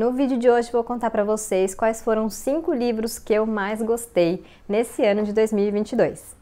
No vídeo de hoje vou contar para vocês quais foram os cinco livros que eu mais gostei nesse ano de 2022.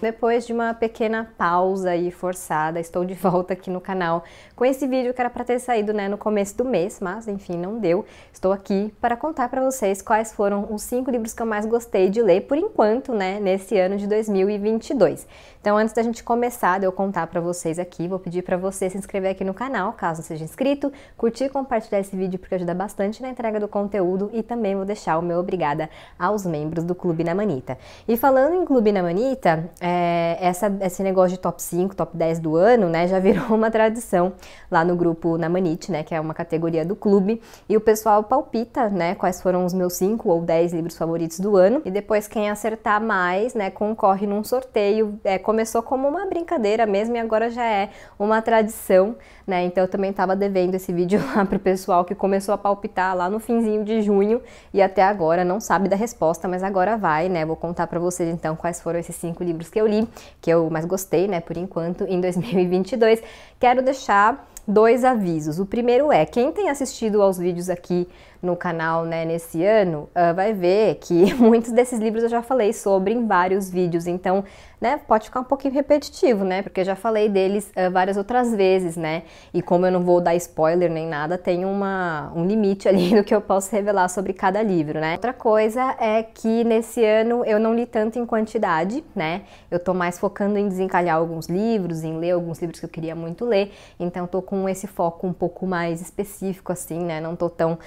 Depois de uma pequena pausa e forçada, estou de volta aqui no canal com esse vídeo que era para ter saído né, no começo do mês, mas enfim, não deu. Estou aqui para contar para vocês quais foram os cinco livros que eu mais gostei de ler por enquanto, né, nesse ano de 2022. Então, antes da gente começar, de eu contar para vocês aqui, vou pedir para você se inscrever aqui no canal, caso seja inscrito, curtir e compartilhar esse vídeo porque ajuda bastante na entrega do conteúdo e também vou deixar o meu obrigada aos membros do Clube na Manita. E falando em Clube na Manita, é, essa, esse negócio de top 5, top 10 do ano, né, já virou uma tradição lá no grupo na Manite, né, que é uma categoria do clube, e o pessoal palpita, né, quais foram os meus 5 ou 10 livros favoritos do ano, e depois quem acertar mais, né, concorre num sorteio, é, começou como uma brincadeira mesmo e agora já é uma tradição, né? Então eu também estava devendo esse vídeo lá pro pessoal que começou a palpitar lá no finzinho de junho e até agora não sabe da resposta, mas agora vai, né? Vou contar para vocês então quais foram esses cinco livros que eu li, que eu mais gostei, né, por enquanto em 2022. Quero deixar dois avisos. O primeiro é, quem tem assistido aos vídeos aqui no canal né, nesse ano, uh, vai ver que muitos desses livros eu já falei sobre em vários vídeos, então né, pode ficar um pouquinho repetitivo, né? Porque eu já falei deles uh, várias outras vezes, né? E como eu não vou dar spoiler nem nada, tem uma, um limite ali no que eu posso revelar sobre cada livro, né? Outra coisa é que nesse ano eu não li tanto em quantidade, né? Eu tô mais focando em desencalhar alguns livros, em ler alguns livros que eu queria muito ler, então tô com esse foco um pouco mais específico, assim, né? Não tô tão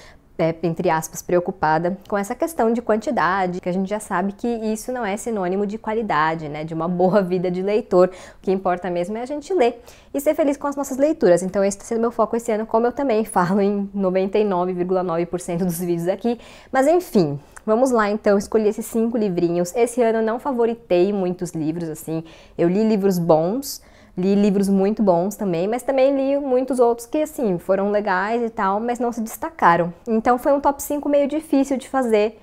entre aspas, preocupada com essa questão de quantidade, que a gente já sabe que isso não é sinônimo de qualidade, né? De uma boa vida de leitor. O que importa mesmo é a gente ler e ser feliz com as nossas leituras. Então, esse está sendo meu foco esse ano, como eu também falo em 99,9% dos vídeos aqui. Mas enfim, Vamos lá, então, escolhi esses cinco livrinhos. Esse ano eu não favoritei muitos livros, assim. Eu li livros bons, Li livros muito bons também, mas também li muitos outros que, assim, foram legais e tal, mas não se destacaram. Então foi um top 5 meio difícil de fazer,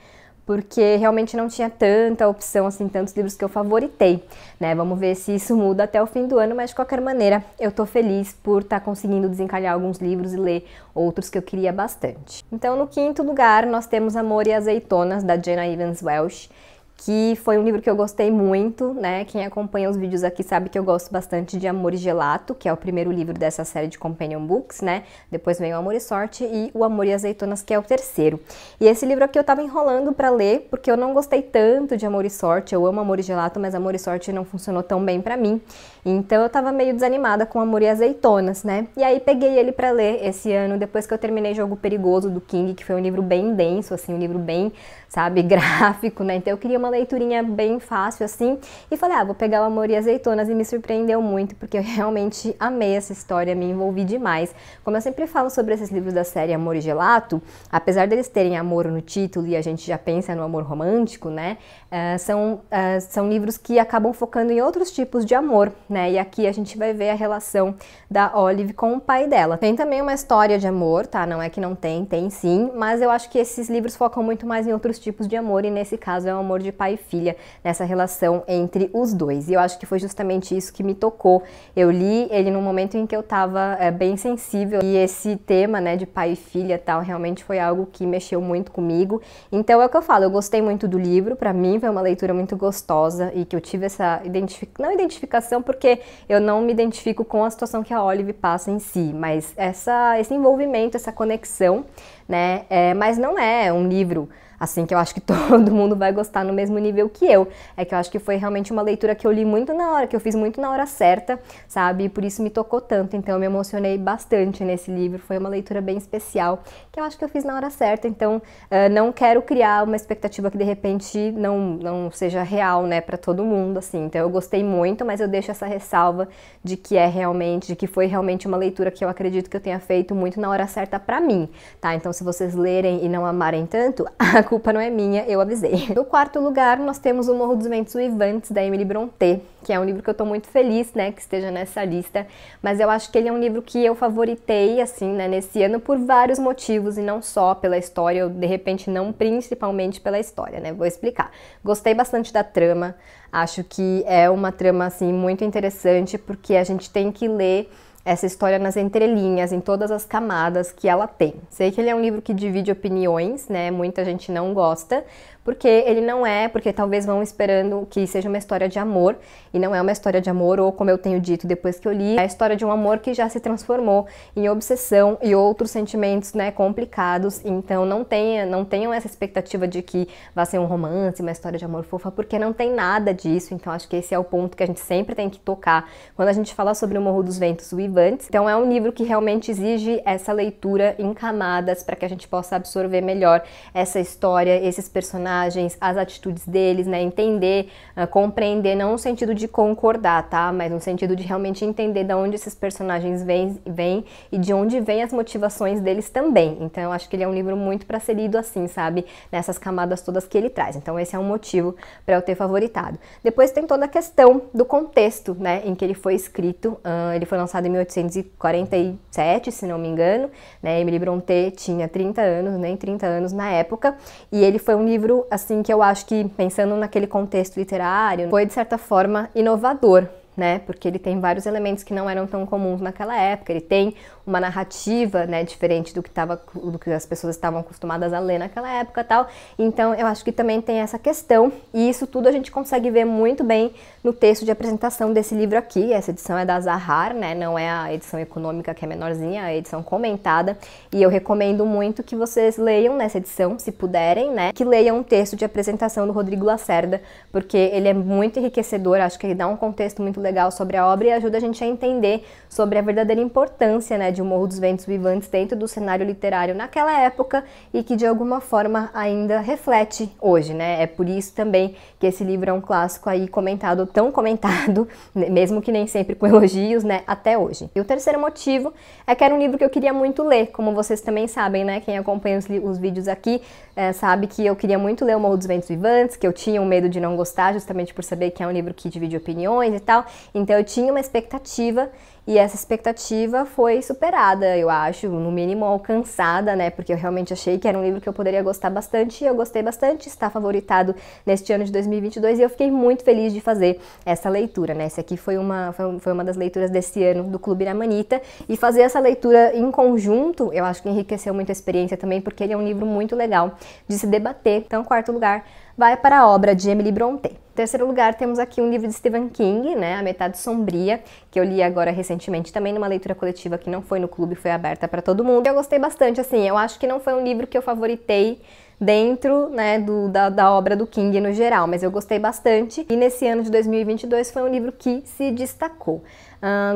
porque realmente não tinha tanta opção, assim, tantos livros que eu favoritei, né? Vamos ver se isso muda até o fim do ano, mas de qualquer maneira, eu tô feliz por estar tá conseguindo desencalhar alguns livros e ler outros que eu queria bastante. Então, no quinto lugar, nós temos Amor e Azeitonas, da Jenna Evans Welsh, que foi um livro que eu gostei muito, né? Quem acompanha os vídeos aqui sabe que eu gosto bastante de Amor e Gelato, que é o primeiro livro dessa série de Companion Books, né? Depois vem o Amor e Sorte e o Amor e Azeitonas, que é o terceiro. E esse livro aqui eu tava enrolando para ler, porque eu não gostei tanto de Amor e Sorte, eu amo Amor e Gelato, mas Amor e Sorte não funcionou tão bem para mim. Então eu tava meio desanimada com Amor e Azeitonas, né? E aí peguei ele para ler esse ano, depois que eu terminei Jogo Perigoso do King, que foi um livro bem denso, assim, um livro bem, sabe, gráfico, né? Então eu queria uma uma leiturinha bem fácil assim, e falei, ah, vou pegar o Amor e Azeitonas e me surpreendeu muito, porque eu realmente amei essa história, me envolvi demais. Como eu sempre falo sobre esses livros da série Amor e Gelato, apesar deles terem amor no título e a gente já pensa no amor romântico, né, uh, são, uh, são livros que acabam focando em outros tipos de amor, né, e aqui a gente vai ver a relação da Olive com o pai dela. Tem também uma história de amor, tá, não é que não tem, tem sim, mas eu acho que esses livros focam muito mais em outros tipos de amor e nesse caso é o amor de pai e filha, nessa relação entre os dois. E eu acho que foi justamente isso que me tocou. Eu li ele num momento em que eu estava é, eh, bem sensível e esse tema, né, de pai e filha tal, realmente foi algo que mexeu muito comigo. Então é o que eu falo, eu gostei muito do livro, para mim foi uma leitura muito gostosa e que eu tive essa identificação, não identificação porque eu não me identifico com a situação que a Olive passa em si, mas essa, esse envolvimento, essa conexão né? É, mas não é um livro assim que eu acho que todo mundo vai gostar no mesmo nível que eu. É que eu acho que foi realmente uma leitura que eu li muito na hora, que eu fiz muito na hora certa, sabe? E por isso me tocou tanto. Então eu me emocionei bastante nesse livro. Foi uma leitura bem especial que eu acho que eu fiz na hora certa. Então uh, não quero criar uma expectativa que de repente não, não seja real, né, para todo mundo, assim. Então eu gostei muito, mas eu deixo essa ressalva de que é realmente, de que foi realmente uma leitura que eu acredito que eu tenha feito muito na hora certa para mim, tá? Então se vocês lerem e não amarem tanto, a culpa não é minha, eu avisei. No quarto lugar, nós temos O Morro dos Ventos Uivantes, da Emily Brontë, que é um livro que eu tô muito feliz, né, que esteja nessa lista, mas eu acho que ele é um livro que eu favoritei, assim, né, nesse ano por vários motivos e não só pela história, ou de repente não principalmente pela história, né, vou explicar. Gostei bastante da trama, acho que é uma trama, assim, muito interessante, porque a gente tem que ler essa história nas entrelinhas, em todas as camadas que ela tem. Sei que ele é um livro que divide opiniões, né? Muita gente não gosta, porque ele não é, porque talvez vão esperando que seja uma história de amor, e não é uma história de amor, ou como eu tenho dito depois que eu li, é a história de um amor que já se transformou em obsessão e outros sentimentos, né, complicados. Então não tenha, não tenham essa expectativa de que vai ser um romance, uma história de amor fofa, porque não tem nada disso. Então acho que esse é o ponto que a gente sempre tem que tocar quando a gente fala sobre o Morro dos Ventos o Ivantes, Então é um livro que realmente exige essa leitura em camadas para que a gente possa absorver melhor essa história, esses personagens personagens, as atitudes deles, né? Entender, uh, compreender, não no sentido de concordar, tá? Mas no sentido de realmente entender de onde esses personagens vêm, e de onde vêm as motivações deles também. Então eu acho que ele é um livro muito para ser lido assim, sabe? Nessas camadas todas que ele traz. Então esse é um motivo para eu ter favoritado. Depois tem toda a questão do contexto, né? Em que ele foi escrito. Uh, ele foi lançado em 1847, se não me engano, né? Emily Brontë tinha 30 anos, nem né? 30 anos na época, e ele foi um livro assim que eu acho que pensando naquele contexto literário, foi de certa forma inovador né? Porque ele tem vários elementos que não eram tão comuns naquela época. Ele tem uma narrativa, né, diferente do que tava, do que as pessoas estavam acostumadas a ler naquela época, tal. Então, eu acho que também tem essa questão, e isso tudo a gente consegue ver muito bem no texto de apresentação desse livro aqui. Essa edição é da Zahar, né? Não é a edição econômica que é menorzinha, é a edição comentada, e eu recomendo muito que vocês leiam nessa edição, se puderem, né? Que leiam o um texto de apresentação do Rodrigo Lacerda, porque ele é muito enriquecedor, acho que ele dá um contexto muito legal sobre a obra e ajuda a gente a entender sobre a verdadeira importância né, de O Morro dos Ventos Vivantes dentro do cenário literário naquela época e que de alguma forma ainda reflete hoje. Né? É por isso também que esse livro é um clássico aí comentado, tão comentado, né, mesmo que nem sempre com elogios, né, até hoje. E o terceiro motivo é que era um livro que eu queria muito ler, como vocês também sabem, né, quem acompanha os, os vídeos aqui é, sabe que eu queria muito ler O Morro dos Ventos Vivantes, que eu tinha um medo de não gostar, justamente por saber que é um livro que divide opiniões e tal. Então eu tinha uma expectativa e essa expectativa foi superada, eu acho, no mínimo alcançada, né? Porque eu realmente achei que era um livro que eu poderia gostar bastante, e eu gostei bastante, está favoritado neste ano de 2022 e eu fiquei muito feliz de fazer essa leitura, né? Esse aqui foi uma, foi uma das leituras desse ano do Clube Iramanita e fazer essa leitura em conjunto, eu acho que enriqueceu muito a experiência também, porque ele é um livro muito legal de se debater. Então, quarto lugar, vai para a obra de Emily Brontë. Em terceiro lugar, temos aqui um livro de Stephen King, né, A Metade Sombria, que eu li agora recentemente também numa leitura coletiva que não foi no clube, foi aberta para todo mundo. Eu gostei bastante, assim, eu acho que não foi um livro que eu favoritei dentro né, do, da, da, obra do King no geral, mas eu gostei bastante. E nesse ano de 2022 foi um livro que se destacou.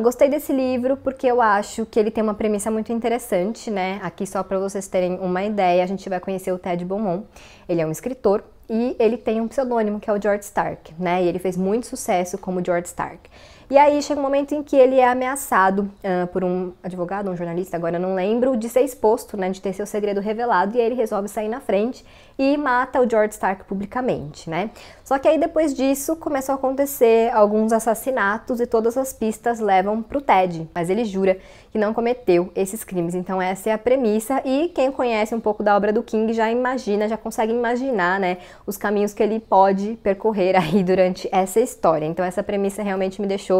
gostei desse livro porque eu acho que ele tem uma premissa muito interessante, né? Aqui só para vocês terem uma ideia, a gente vai conhecer o Ted Beaumont. Ele é um escritor, e ele tem um pseudônimo que é o George Stark, né? E ele fez muito sucesso como George Stark. E aí chega um momento em que ele é ameaçado uh, por um advogado, um jornalista, agora não lembro, de ser exposto, né, de ter seu segredo revelado, e aí ele resolve sair na frente e mata o George Stark publicamente, né? Só que aí depois disso começam a acontecer alguns assassinatos e todas as pistas levam pro Ted, mas ele jura que não cometeu esses crimes. Então essa é a premissa e quem conhece um pouco da obra do King já imagina, já consegue imaginar, né, os caminhos que ele pode percorrer aí durante essa história. Então essa premissa realmente me deixou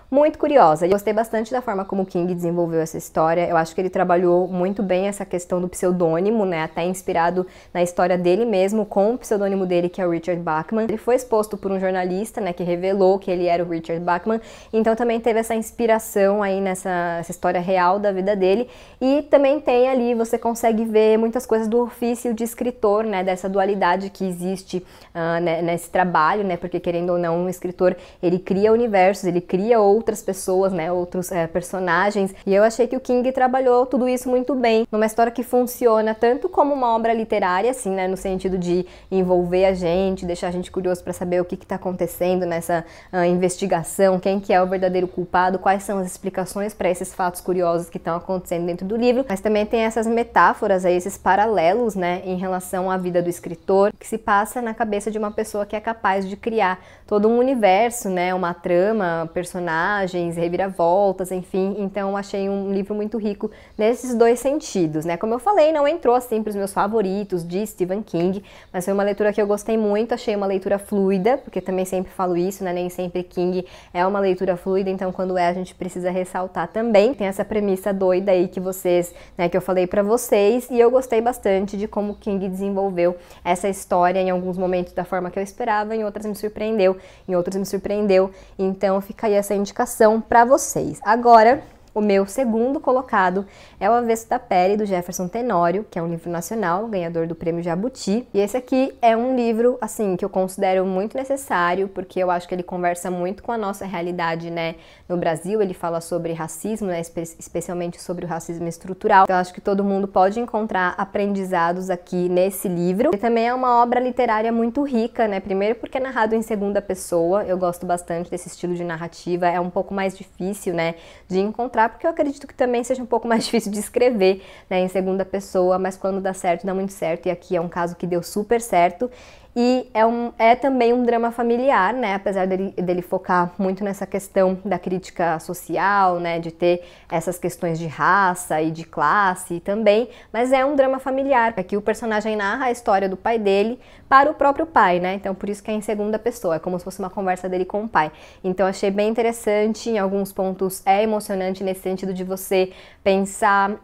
muito curiosa. e gostei bastante da forma como o King desenvolveu essa história. Eu acho que ele trabalhou muito bem essa questão do pseudônimo, né? Até inspirado na história dele mesmo, com o pseudônimo dele, que é o Richard Bachman. Ele foi exposto por um jornalista, né, que revelou que ele era o Richard Bachman. Então também teve essa inspiração aí nessa história real da vida dele. E também tem ali, você consegue ver muitas coisas do ofício de escritor, né? Dessa dualidade que existe uh, né, nesse trabalho, né? Porque querendo ou não, um escritor ele cria universos, ele cria outros outras pessoas, né, outros é, personagens. E eu achei que o King trabalhou tudo isso muito bem, numa história que funciona tanto como uma obra literária, assim, né, no sentido de envolver a gente, deixar a gente curioso para saber o que está acontecendo nessa uh, investigação, quem que é o verdadeiro culpado, quais são as explicações para esses fatos curiosos que estão acontecendo dentro do livro, mas também tem essas metáforas, aí, esses paralelos, né, em relação à vida do escritor, que se passa na cabeça de uma pessoa que é capaz de criar todo um universo, né, uma trama, personagem personagens, reviravoltas, enfim. Então achei um livro muito rico nesses dois sentidos, né? Como eu falei, não entrou assim para os meus favoritos de Stephen King, mas foi uma leitura que eu gostei muito, achei uma leitura fluida, porque também sempre falo isso, né? Nem sempre King é uma leitura fluida, então quando é a gente precisa ressaltar também. Tem essa premissa doida aí que vocês, né, que eu falei para vocês, e eu gostei bastante de como King desenvolveu essa história em alguns momentos da forma que eu esperava, em outras me surpreendeu, em outros me surpreendeu. Então fica aí essa indicação notificação para vocês. Agora o meu segundo colocado é O Avesso da Pele, do Jefferson Tenório, que é um livro nacional, ganhador do prêmio Jabuti. E esse aqui é um livro, assim, que eu considero muito necessário, porque eu acho que ele conversa muito com a nossa realidade, né? No Brasil, ele fala sobre racismo, né? Espe especialmente sobre o racismo estrutural. Então, eu acho que todo mundo pode encontrar aprendizados aqui nesse livro. E também é uma obra literária muito rica, né? Primeiro, porque é narrado em segunda pessoa. Eu gosto bastante desse estilo de narrativa. É um pouco mais difícil, né? De encontrar encontrar, porque eu acredito que também seja um pouco mais difícil de escrever né, em segunda pessoa, mas quando dá certo, dá muito certo. E aqui é um caso que deu super certo. E é, um, é também um drama familiar, né? Apesar dele, dele focar muito nessa questão da crítica social, né? De ter essas questões de raça e de classe também. Mas é um drama familiar. Aqui é o personagem narra a história do pai dele para o próprio pai, né? Então por isso que é em segunda pessoa. É como se fosse uma conversa dele com o pai. Então achei bem interessante. Em alguns pontos é emocionante nesse sentido de você pensar uh,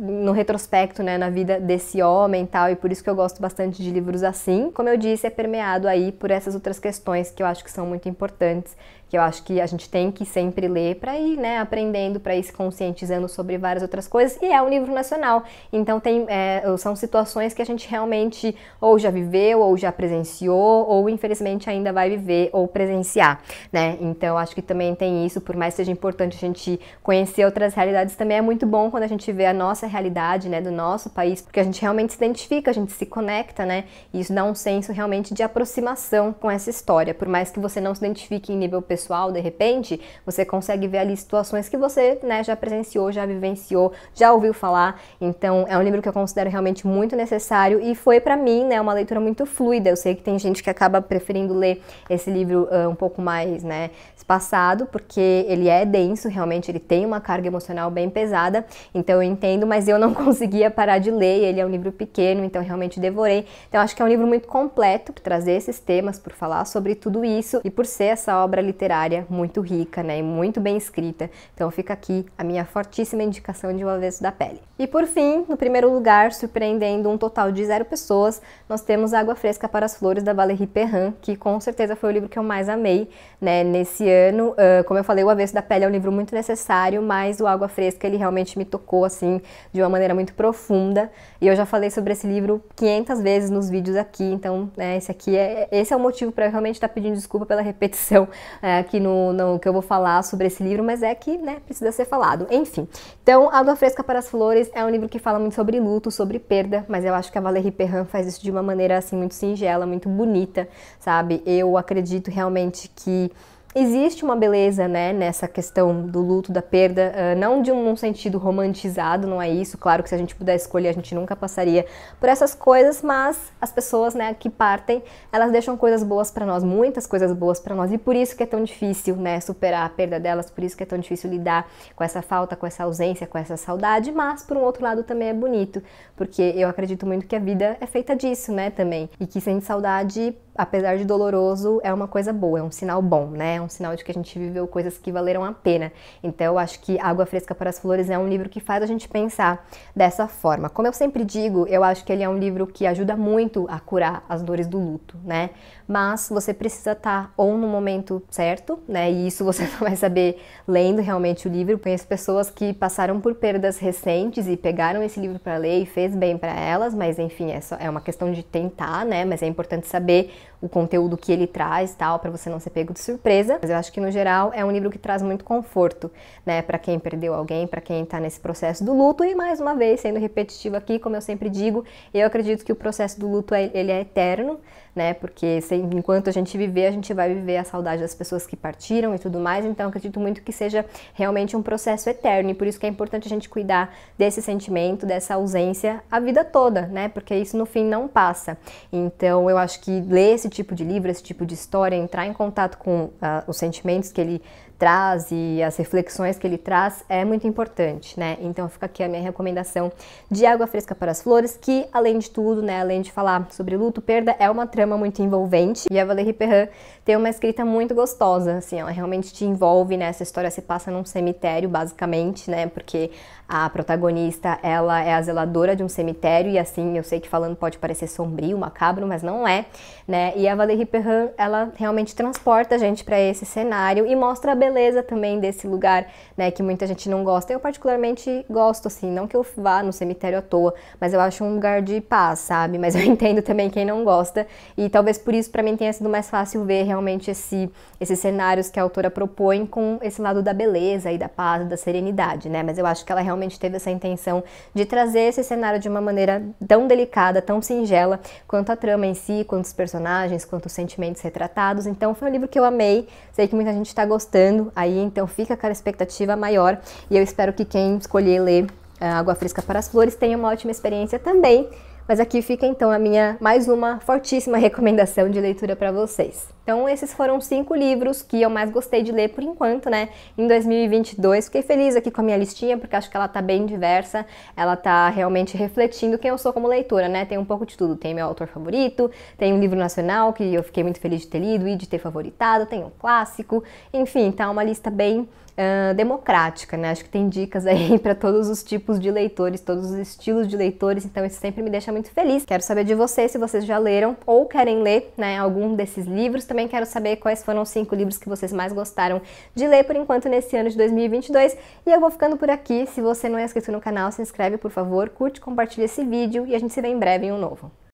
no retrospecto, né? Na vida desse homem e tal. E por isso que eu gosto bastante de livros assim. Como como eu disse, é permeado aí por essas outras questões que eu acho que são muito importantes, que eu acho que a gente tem que sempre ler para ir né, aprendendo, para ir se conscientizando sobre várias outras coisas. E é um livro nacional, então tem, é, são situações que a gente realmente ou já viveu, ou já presenciou, ou infelizmente ainda vai viver ou presenciar, né? Então acho que também tem isso, por mais que seja importante a gente conhecer outras realidades, também é muito bom quando a gente vê a nossa realidade, né, do nosso país, porque a gente realmente se identifica, a gente se conecta, né? E isso dá um senso senso realmente de aproximação com essa história. Por mais que você não se identifique em nível pessoal, de repente, você consegue ver ali situações que você né, já presenciou, já vivenciou, já ouviu falar. Então, é um livro que eu considero realmente muito necessário e foi para mim né, uma leitura muito fluida. Eu sei que tem gente que acaba preferindo ler esse livro uh, um pouco mais né, espaçado, porque ele é denso, realmente ele tem uma carga emocional bem pesada. Então, eu entendo, mas eu não conseguia parar de ler. Ele é um livro pequeno, então realmente devorei. Então, acho que é um livro muito completo completo por trazer esses temas, por falar sobre tudo isso e por ser essa obra literária muito rica, né, e muito bem escrita. Então fica aqui a minha fortíssima indicação de O Avesso da Pele. E por fim, no primeiro lugar, surpreendendo um total de zero pessoas, nós temos Água Fresca para as Flores da Valérie Perrin, que com certeza foi o livro que eu mais amei, né, nesse ano. Uh, como eu falei, O Avesso da Pele é um livro muito necessário, mas o Água Fresca ele realmente me tocou assim de uma maneira muito profunda, e eu já falei sobre esse livro 500 vezes nos vídeos aqui, então então, né, esse aqui é esse é o motivo para eu realmente estar tá pedindo desculpa pela repetição é, aqui no, no, que eu vou falar sobre esse livro, mas é que né, precisa ser falado. Enfim, então água Fresca para as Flores é um livro que fala muito sobre luto, sobre perda, mas eu acho que a Valérie Perrin faz isso de uma maneira assim muito singela, muito bonita, sabe? Eu acredito realmente que existe uma beleza, né, nessa questão do luto, da perda, uh, não de um, um, sentido romantizado, não é isso. Claro que se a gente pudesse escolher, a gente nunca passaria por essas coisas, mas as pessoas, né, que partem, elas deixam coisas boas para nós, muitas coisas boas para nós, e por isso que é tão difícil, né, superar a perda delas, por isso que é tão difícil lidar com essa falta, com essa ausência, com essa saudade, mas por um outro lado também é bonito, porque eu acredito muito que a vida é feita disso, né, também, e que sem saudade, apesar de doloroso, é uma coisa boa, é um sinal bom, né? um sinal de que a gente viveu coisas que valeram a pena. Então, eu acho que Água Fresca para as Flores é um livro que faz a gente pensar dessa forma. Como eu sempre digo, eu acho que ele é um livro que ajuda muito a curar as dores do luto, né? mas você precisa estar tá ou no momento certo, né? E isso você só vai saber lendo realmente o livro. Conheço pessoas que passaram por perdas recentes e pegaram esse livro para ler e fez bem para elas, mas enfim, é, só, é uma questão de tentar, né? Mas é importante saber o conteúdo que ele traz, tal, para você não ser pego de surpresa. Mas eu acho que no geral é um livro que traz muito conforto, né, para quem perdeu alguém, para quem tá nesse processo do luto e mais uma vez, sendo repetitivo aqui, como eu sempre digo, eu acredito que o processo do luto é, ele é eterno, né? Porque enquanto a gente viver, a gente vai viver a saudade das pessoas que partiram e tudo mais. Então, acredito muito que seja realmente um processo eterno e por isso que é importante a gente cuidar desse sentimento, dessa ausência a vida toda, né? Porque isso no fim não passa. Então, eu acho que ler esse tipo de livro, esse tipo de história, entrar em contato com uh, os sentimentos que ele traz e as reflexões que ele traz é muito importante, né? Então fica aqui a minha recomendação de Água Fresca para as Flores, que além de tudo, né, além de falar sobre luto, perda, é uma trama muito envolvente. E a Valérie Perrin tem uma escrita muito gostosa, assim, ela realmente te envolve, né? Essa história se passa num cemitério, basicamente, né? Porque a protagonista, ela é a zeladora de um cemitério e assim, eu sei que falando pode parecer sombrio, macabro, mas não é, né? E a Valérie Perrin, ela realmente transporta a gente para esse cenário e mostra a beleza também desse lugar, né, que muita gente não gosta. Eu particularmente gosto assim, não que eu vá no cemitério à toa, mas eu acho um lugar de paz, sabe? Mas eu entendo também quem não gosta e talvez por isso para mim tenha sido mais fácil ver realmente esse esses cenários que a autora propõe com esse lado da beleza e da paz, da serenidade, né? Mas eu acho que ela realmente realmente teve essa intenção de trazer esse cenário de uma maneira tão delicada, tão singela, quanto a trama em si, quanto os personagens, quanto os sentimentos retratados. Então foi um livro que eu amei, sei que muita gente está gostando aí, então fica com a expectativa maior e eu espero que quem escolher ler ah, Água Fresca para as Flores tenha uma ótima experiência também mas aqui fica então a minha mais uma fortíssima recomendação de leitura para vocês. Então esses foram cinco livros que eu mais gostei de ler por enquanto, né? Em 2022 fiquei feliz aqui com a minha listinha porque acho que ela tá bem diversa, ela tá realmente refletindo quem eu sou como leitora, né? Tem um pouco de tudo, tem meu autor favorito, tem um livro nacional que eu fiquei muito feliz de ter lido e de ter favoritado, tem um clássico, enfim, tá uma lista bem uh, democrática, né? Acho que tem dicas aí para todos os tipos de leitores, todos os estilos de leitores, então isso sempre me deixa muito feliz. Quero saber de vocês se vocês já leram ou querem ler, né, algum desses livros. Também quero saber quais foram os cinco livros que vocês mais gostaram de ler por enquanto nesse ano de 2022. E eu vou ficando por aqui. Se você não é inscrito no canal, se inscreve, por favor, curte, compartilha esse vídeo e a gente se vê em breve em um novo.